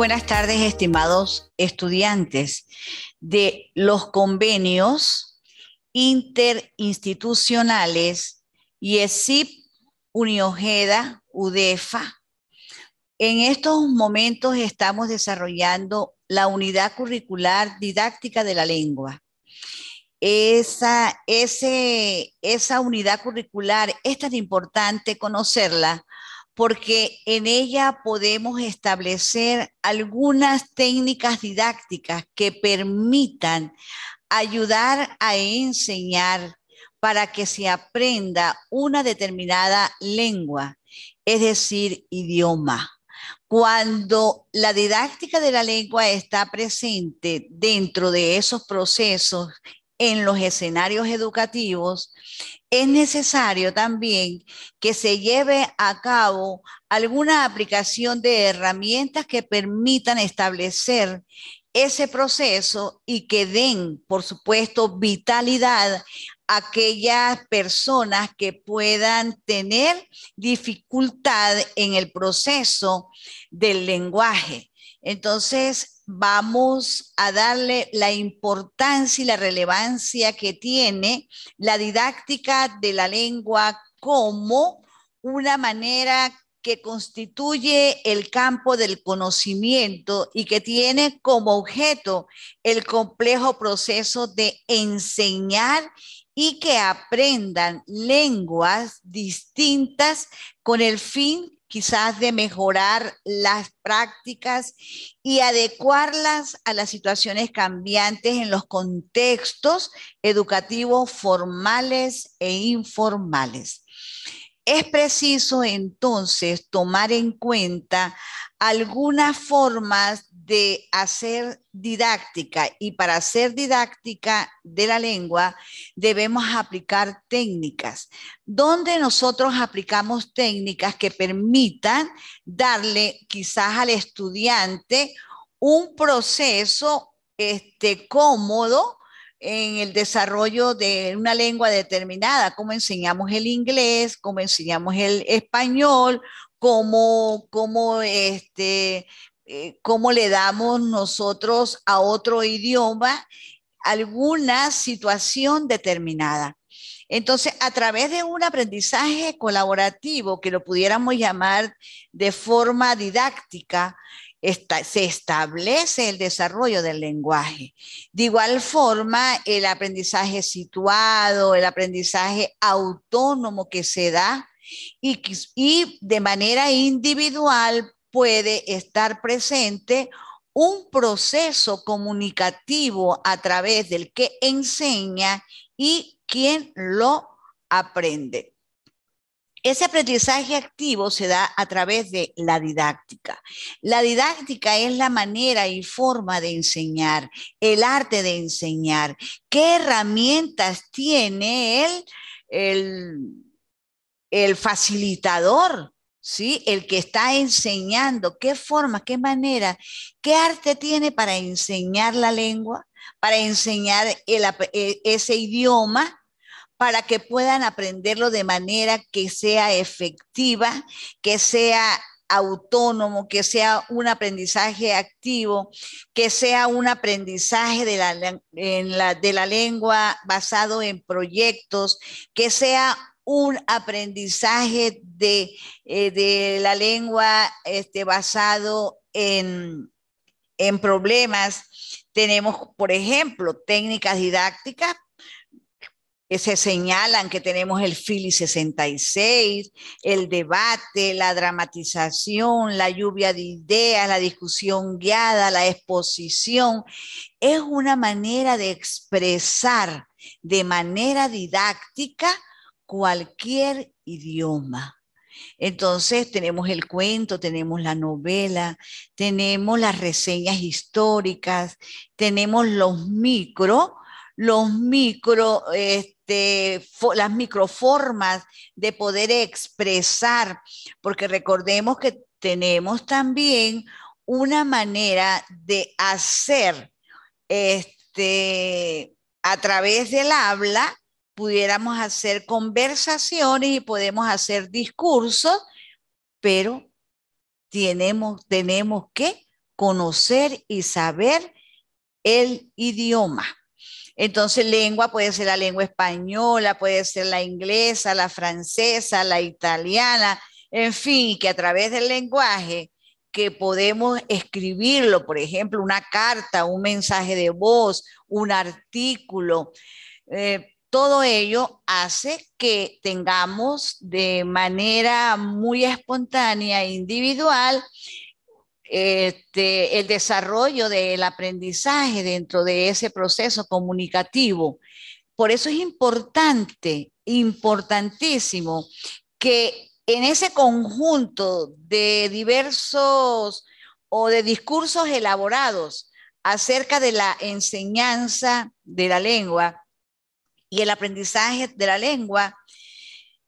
buenas tardes, estimados estudiantes de los convenios interinstitucionales IESIP, Uniojeda, UDEFA. En estos momentos estamos desarrollando la unidad curricular didáctica de la lengua. Esa, esa unidad curricular es tan importante conocerla porque en ella podemos establecer algunas técnicas didácticas que permitan ayudar a enseñar para que se aprenda una determinada lengua, es decir, idioma. Cuando la didáctica de la lengua está presente dentro de esos procesos en los escenarios educativos, es necesario también que se lleve a cabo alguna aplicación de herramientas que permitan establecer ese proceso y que den, por supuesto, vitalidad a aquellas personas que puedan tener dificultad en el proceso del lenguaje. Entonces, vamos a darle la importancia y la relevancia que tiene la didáctica de la lengua como una manera que constituye el campo del conocimiento y que tiene como objeto el complejo proceso de enseñar y que aprendan lenguas distintas con el fin quizás de mejorar las prácticas y adecuarlas a las situaciones cambiantes en los contextos educativos formales e informales. Es preciso entonces tomar en cuenta algunas formas de hacer didáctica y para hacer didáctica de la lengua debemos aplicar técnicas, donde nosotros aplicamos técnicas que permitan darle quizás al estudiante un proceso este, cómodo en el desarrollo de una lengua determinada, cómo enseñamos el inglés, cómo enseñamos el español, cómo, este, eh, le damos nosotros a otro idioma alguna situación determinada. Entonces, a través de un aprendizaje colaborativo, que lo pudiéramos llamar de forma didáctica, se establece el desarrollo del lenguaje. De igual forma, el aprendizaje situado, el aprendizaje autónomo que se da y de manera individual puede estar presente un proceso comunicativo a través del que enseña y quien lo aprende. Ese aprendizaje activo se da a través de la didáctica. La didáctica es la manera y forma de enseñar, el arte de enseñar. ¿Qué herramientas tiene el, el, facilitador? ¿Sí? El que está enseñando, qué forma, qué manera, qué arte tiene para enseñar la lengua, para enseñar e-, ese idioma, para que puedan aprenderlo de manera que sea efectiva, que sea autónomo, que sea un aprendizaje activo, que sea un aprendizaje de la, de la lengua basado en proyectos, que sea un aprendizaje eh, de, la lengua este, basado en, en problemas. Tenemos, por ejemplo, técnicas didácticas se señalan que tenemos el Philly 66, el debate, la dramatización, la lluvia de ideas, la discusión guiada, la exposición. Es una manera de expresar de manera didáctica cualquier idioma. Entonces tenemos el cuento, tenemos la novela, tenemos las reseñas históricas, tenemos los micro, los micro, este, las microformas de poder expresar, porque recordemos que tenemos también una manera de hacer este, a través del habla, pudiéramos hacer conversaciones y podemos hacer discursos, pero tenemos que conocer y saber el idioma. Entonces, lengua puede ser la lengua española, puede ser la inglesa, la francesa, la italiana, en fin, que a través del lenguaje que podemos escribirlo, por ejemplo, una carta, un mensaje de voz, un artículo. Eh, todo ello hace que tengamos de manera muy espontánea e individual este, el desarrollo del aprendizaje dentro de ese proceso comunicativo. Por eso es importante, importantísimo, que en ese conjunto de diversos o de discursos elaborados acerca de la enseñanza de la lengua y el aprendizaje de la lengua,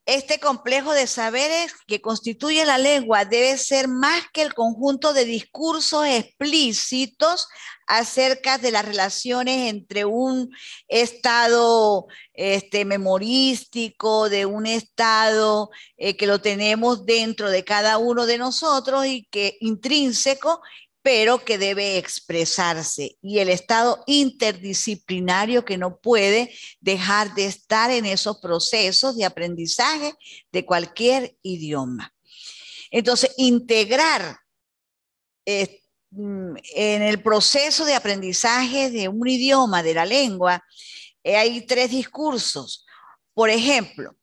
este complejo de saberes que constituye la lengua debe ser más que el conjunto de discursos explícitos acerca de las relaciones entre un estado este, memorístico, de un estado eh, que lo tenemos dentro de cada uno de nosotros y que intrínseco pero que debe expresarse, y el Estado interdisciplinario que no puede dejar de estar en esos procesos de aprendizaje de cualquier idioma. Entonces, integrar eh, mm, en el proceso de aprendizaje de un idioma, de la lengua, eh, hay tres discursos. Por ejemplo,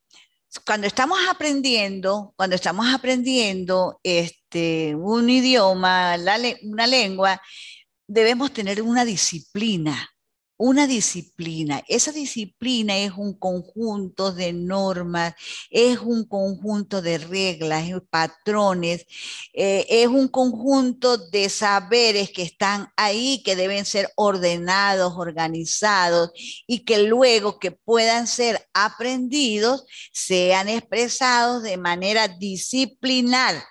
cuando estamos aprendiendo, cuando estamos aprendiendo este, un idioma, una lengua, debemos tener una disciplina una disciplina. Esa disciplina es un conjunto de normas, es un conjunto de reglas, patrones, eh, es un conjunto de saberes que están ahí, que deben ser ordenados, organizados y que luego que puedan ser aprendidos, sean expresados de manera disciplinar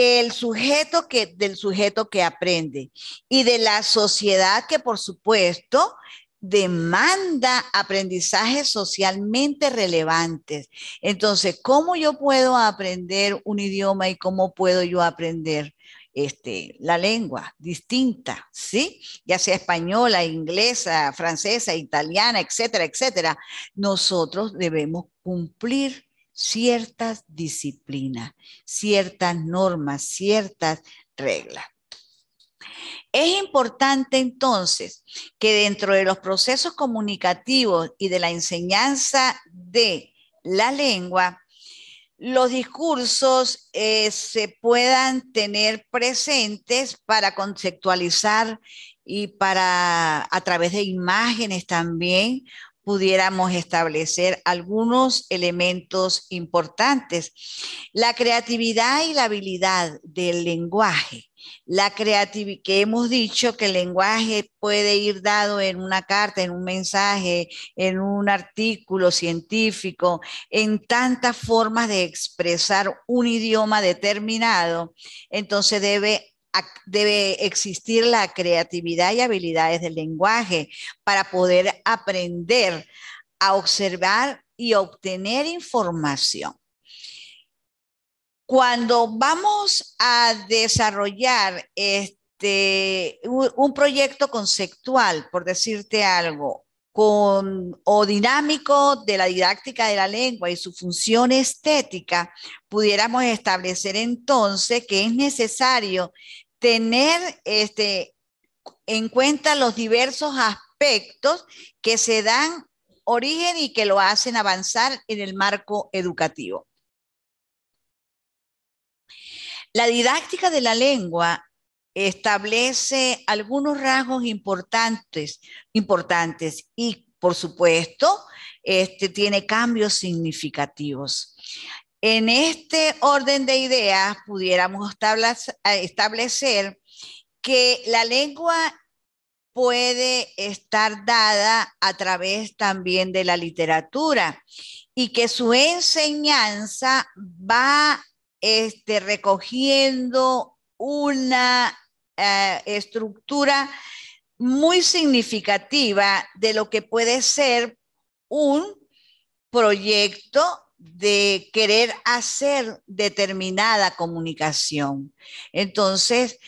el sujeto que del sujeto que aprende y de la sociedad que por supuesto demanda aprendizajes socialmente relevantes. Entonces, ¿cómo yo puedo aprender un idioma y cómo puedo yo aprender este, la lengua distinta, ¿sí? Ya sea española, inglesa, francesa, italiana, etcétera, etcétera. Nosotros debemos cumplir ciertas disciplinas, ciertas normas, ciertas reglas. Es importante entonces que dentro de los procesos comunicativos y de la enseñanza de la lengua, los discursos eh, se puedan tener presentes para conceptualizar y para a través de imágenes también pudiéramos establecer algunos elementos importantes. La creatividad y la habilidad del lenguaje. La creatividad, que hemos dicho que el lenguaje puede ir dado en una carta, en un mensaje, en un artículo científico, en tantas formas de expresar un idioma determinado, entonces debe debe existir la creatividad y habilidades del lenguaje para poder aprender a observar y obtener información. Cuando vamos a desarrollar este, un proyecto conceptual, por decirte algo, con, o dinámico de la didáctica de la lengua y su función estética, pudiéramos establecer entonces que es necesario tener este, en cuenta los diversos aspectos que se dan origen y que lo hacen avanzar en el marco educativo. La didáctica de la lengua establece algunos rasgos importantes, importantes y, por supuesto, este, tiene cambios significativos. En este orden de ideas pudiéramos eh, establecer que la lengua puede estar dada a través también de la literatura y que su enseñanza va este, recogiendo una eh, estructura muy significativa de lo que puede ser un proyecto de querer hacer determinada comunicación. Entonces,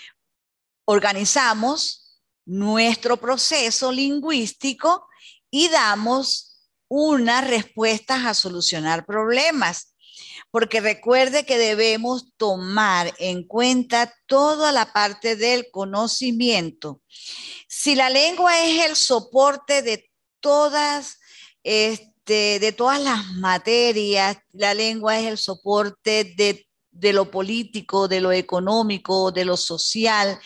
organizamos nuestro proceso lingüístico y damos unas respuestas a solucionar problemas. Porque recuerde que debemos tomar en cuenta toda la parte del conocimiento. Si la lengua es el soporte de todas estas de, todas las materias, la lengua es el soporte de, lo político, de lo económico, de lo social.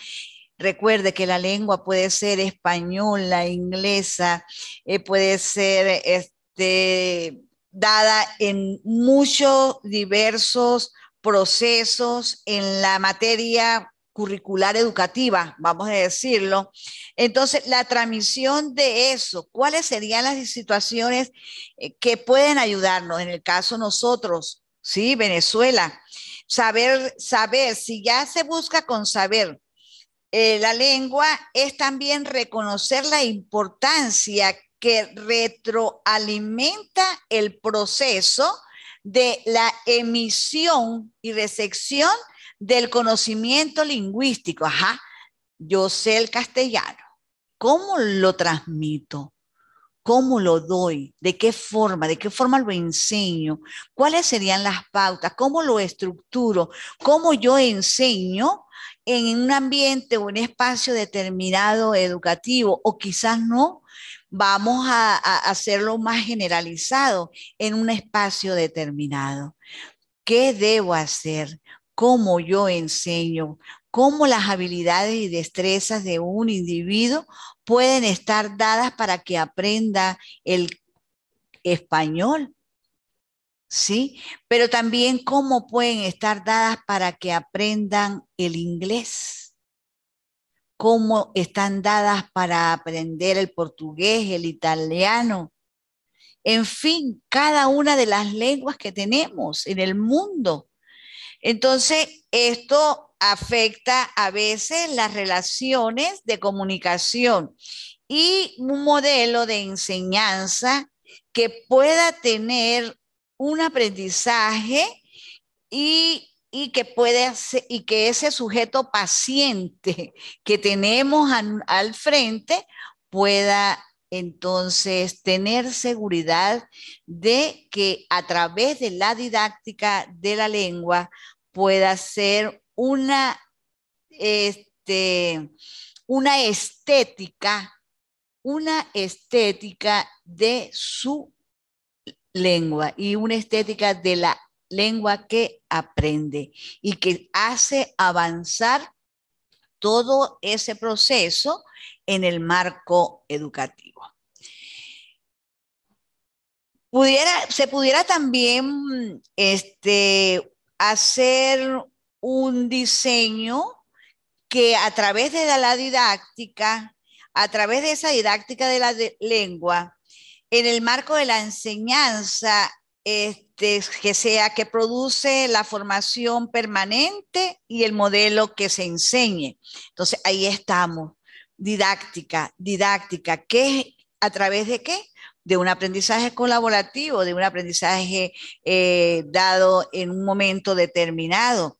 Recuerde que la lengua puede ser española, inglesa, eh, puede ser este, dada en muchos diversos procesos en la materia curricular educativa, vamos a decirlo. Entonces, la transmisión de eso, ¿cuáles serían las situaciones eh, que pueden ayudarnos en el caso nosotros, sí, Venezuela? Saber, saber, si ya se busca con saber eh, la lengua, es también reconocer la importancia que retroalimenta el proceso de la emisión y recepción del conocimiento lingüístico. Ajá, yo sé el castellano. ¿Cómo lo transmito? ¿Cómo lo doy? ¿De qué forma? ¿De qué forma lo enseño? ¿Cuáles serían las pautas? ¿Cómo lo estructuro? ¿Cómo yo enseño en un ambiente o un espacio determinado educativo? O quizás no, vamos a, hacerlo más generalizado en un espacio determinado. ¿Qué debo hacer? ¿Cómo yo enseño? ¿Cómo las habilidades y destrezas de un individuo pueden estar dadas para que aprenda el español? ¿Sí? Pero también cómo pueden estar dadas para que aprendan el inglés cómo están dadas para aprender el portugués, el italiano, en fin, cada una de las lenguas que tenemos en el mundo. Entonces, esto afecta a veces las relaciones de comunicación y un modelo de enseñanza que pueda tener un aprendizaje y y que y que ese sujeto paciente que tenemos al, frente pueda entonces tener seguridad de que a través de la didáctica de la lengua pueda ser una, este, una estética, una estética de su lengua y una estética de la lengua que aprende y que hace avanzar todo ese proceso en el marco educativo. Pudiera, se pudiera también este, hacer un diseño que a través de la didáctica, a través de esa didáctica de la lengua, en el marco de la enseñanza este, que sea que produce la formación permanente y el modelo que se enseñe. Entonces, ahí estamos, didáctica, didáctica, ¿qué a través de qué? de un aprendizaje colaborativo, de un aprendizaje eh, dado en un momento determinado.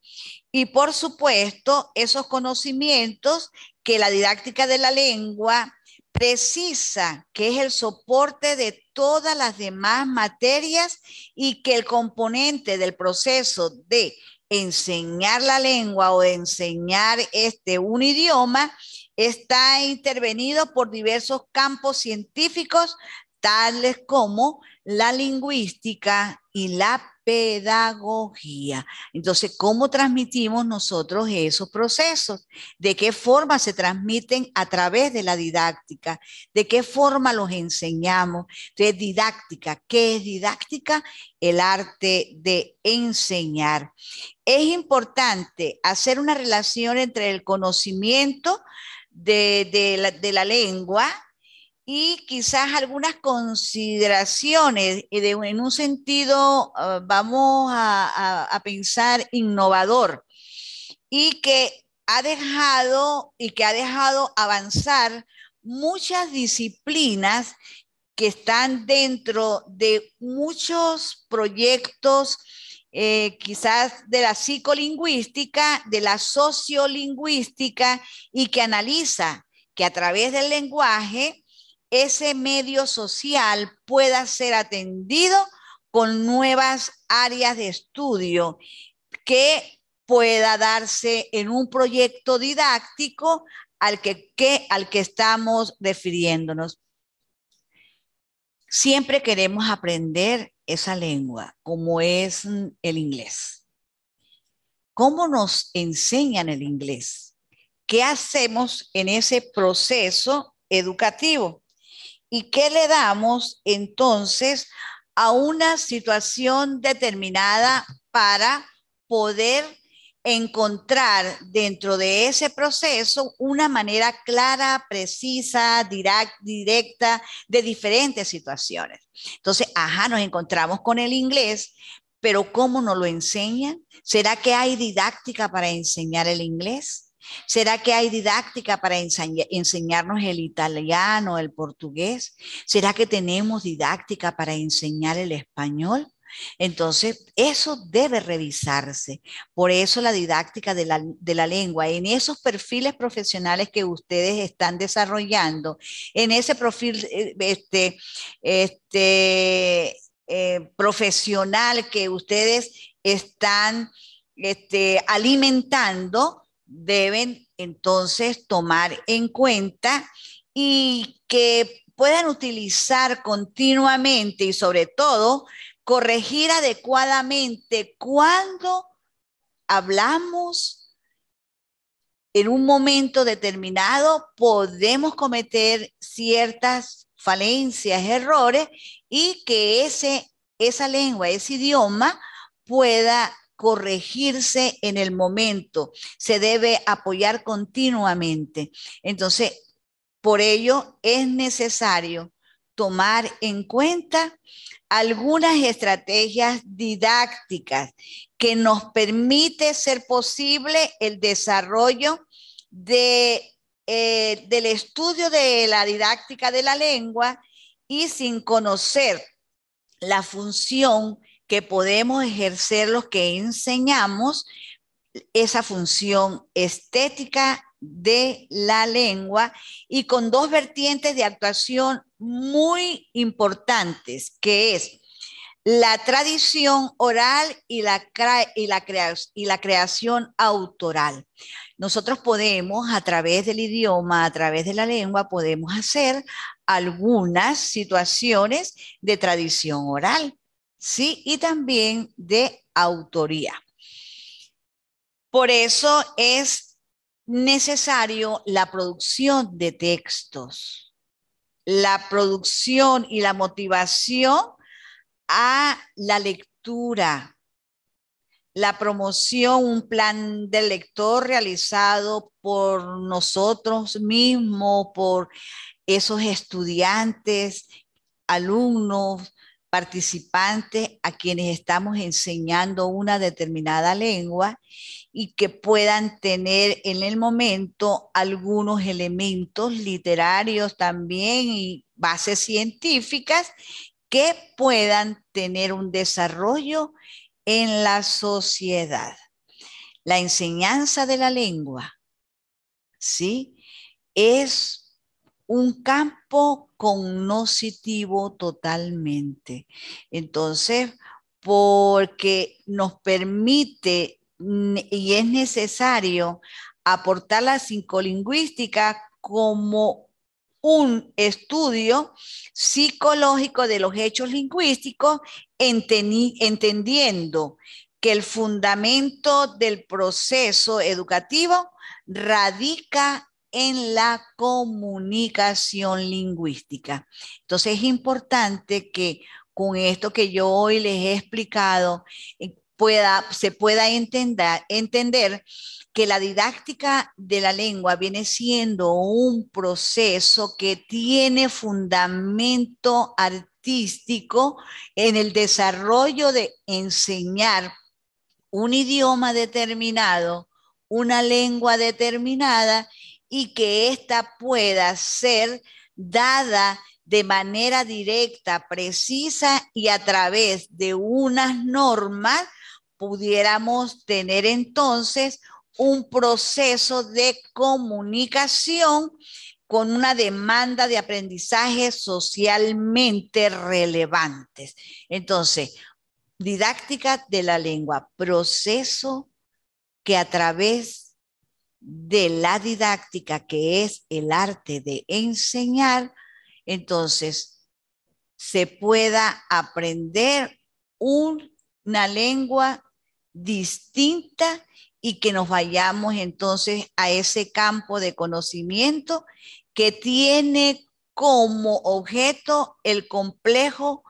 Y por supuesto, esos conocimientos que la didáctica de la lengua precisa, que es el soporte de todas las demás materias y que el componente del proceso de enseñar la lengua o de enseñar este un idioma está intervenido por diversos campos científicos tales como la lingüística y la pedagogía. Entonces, ¿cómo transmitimos nosotros esos procesos? ¿De qué forma se transmiten a través de la didáctica? ¿De qué forma los enseñamos? Entonces, didáctica. ¿Qué es didáctica? El arte de enseñar. Es importante hacer una relación entre el conocimiento de, la, de la lengua, y quizás algunas consideraciones eh, en un sentido, ah, vamos a, pensar, innovador y que ha dejado y que ha dejado avanzar muchas disciplinas que están dentro de muchos proyectos, eh, quizás de la psicolingüística, de la sociolingüística, y que analiza que a través del lenguaje ese medio social pueda ser atendido con nuevas áreas de estudio que pueda darse en un proyecto didáctico al que, estamos refiriéndonos. Siempre queremos aprender esa lengua, como es el inglés. ¿Cómo nos enseñan el inglés? ¿Qué hacemos en ese proceso educativo? ¿Y qué le damos entonces a una situación determinada para poder encontrar dentro de ese proceso una manera clara, precisa, directa de diferentes situaciones. Entonces, ajá, nos encontramos con el inglés, pero ¿cómo nos lo enseñan? ¿Será que hay didáctica para enseñar el inglés? ¿Será que hay didáctica para enseñarnos el italiano, el portugués? ¿Será que tenemos didáctica para enseñar el español? Entonces, eso debe revisarse. Por eso la didáctica de la, lengua, en esos perfiles profesionales que ustedes están desarrollando, en ese perfil eh, este, este, eh, profesional que ustedes están este, alimentando, deben entonces tomar en cuenta y que puedan utilizar continuamente y sobre todo corregir adecuadamente cuando hablamos en un momento determinado, podemos cometer ciertas falencias, errores y que ese, esa lengua, ese idioma pueda corregirse en el momento, se debe apoyar continuamente. Entonces, por ello es necesario tomar en cuenta algunas estrategias didácticas que nos permite ser posible el desarrollo de, eh, del estudio de la didáctica de la lengua y sin conocer la función que podemos ejercer los que enseñamos esa función estética de la lengua y con dos vertientes de actuación muy importantes, que es la tradición oral y la, y la, y la creación autoral. Nosotros podemos, a través del idioma, a través de la lengua, podemos hacer algunas situaciones de tradición oral ¿sí? Y también de autoría. Por eso es necesario la producción de textos, la producción y la motivación a la lectura, la promoción, un plan del lector realizado por nosotros mismos, por esos estudiantes, alumnos, participantes a quienes estamos enseñando una determinada lengua y que puedan tener en el momento algunos elementos literarios también y bases científicas que puedan tener un desarrollo en la sociedad. La enseñanza de la lengua, ¿sí? Es un campo cognoscitivo totalmente. Entonces, porque nos permite y es necesario aportar la psicolingüística como un estudio psicológico de los hechos lingüísticos, entendiendo que el fundamento del proceso educativo radica en la comunicación lingüística. Entonces es importante que con esto que yo hoy les he explicado eh, pueda, se pueda entender, entender que la didáctica de la lengua viene siendo un proceso que tiene fundamento artístico en el desarrollo de enseñar un idioma determinado, una lengua determinada y que ésta pueda ser dada de manera directa, precisa y a través de unas normas, pudiéramos tener entonces un proceso de comunicación con una demanda de aprendizaje socialmente relevantes. Entonces, didáctica de la lengua, proceso que a través de la didáctica, que es el arte de enseñar, entonces se pueda aprender una lengua distinta y que nos vayamos entonces a ese campo de conocimiento que tiene como objeto el complejo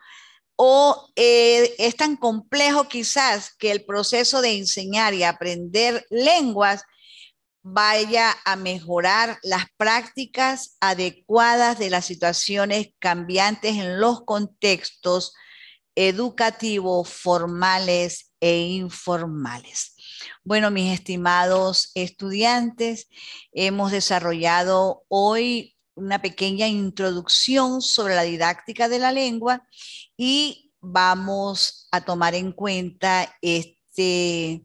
o eh, es tan complejo quizás que el proceso de enseñar y aprender lenguas vaya a mejorar las prácticas adecuadas de las situaciones cambiantes en los contextos educativos formales e informales. Bueno, mis estimados estudiantes, hemos desarrollado hoy una pequeña introducción sobre la didáctica de la lengua y vamos a tomar en cuenta este,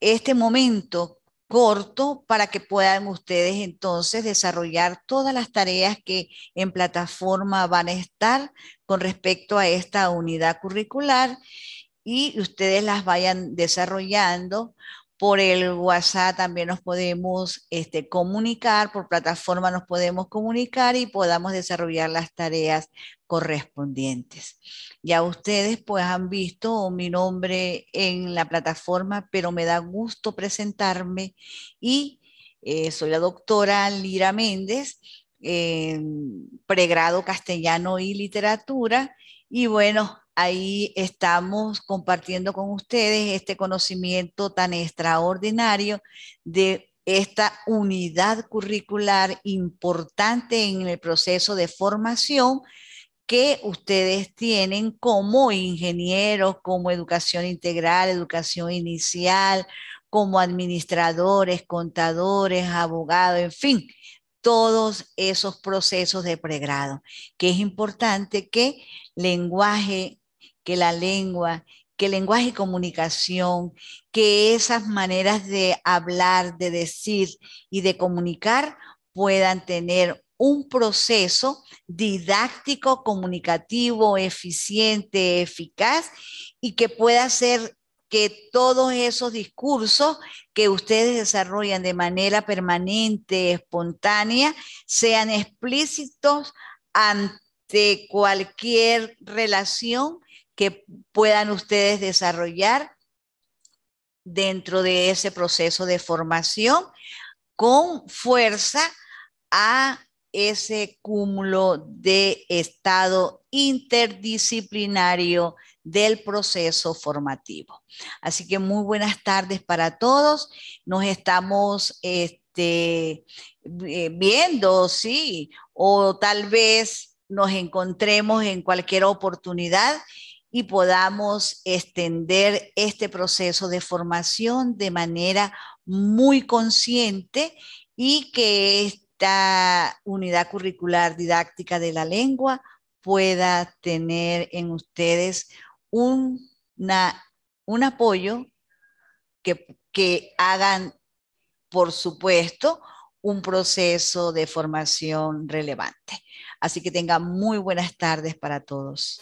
este momento corto para que puedan ustedes entonces desarrollar todas las tareas que en plataforma van a estar con respecto a esta unidad curricular y ustedes las vayan desarrollando. Por el WhatsApp también nos podemos este, comunicar, por plataforma nos podemos comunicar y podamos desarrollar las tareas correspondientes. Ya ustedes pues han visto mi nombre en la plataforma, pero me da gusto presentarme y eh, soy la doctora Lira Méndez, pregrado castellano y literatura y bueno, ahí estamos compartiendo con ustedes este conocimiento tan extraordinario de esta unidad curricular importante en el proceso de formación que ustedes tienen como ingenieros, como educación integral, educación inicial, como administradores, contadores, abogados, en fin, todos esos procesos de pregrado, que es importante que lenguaje, que la lengua, que lenguaje y comunicación, que esas maneras de hablar, de decir y de comunicar puedan tener un proceso didáctico, comunicativo, eficiente, eficaz y que pueda hacer que todos esos discursos que ustedes desarrollan de manera permanente, espontánea, sean explícitos ante cualquier relación que puedan ustedes desarrollar dentro de ese proceso de formación con fuerza a ese cúmulo de estado interdisciplinario del proceso formativo. Así que muy buenas tardes para todos. Nos estamos este, eh, viendo, sí, o tal vez nos encontremos en cualquier oportunidad y podamos extender este proceso de formación de manera muy consciente y que unidad curricular didáctica de la lengua pueda tener en ustedes un, apoyo que, que hagan, por supuesto, un proceso de formación relevante. Así que tengan muy buenas tardes para todos.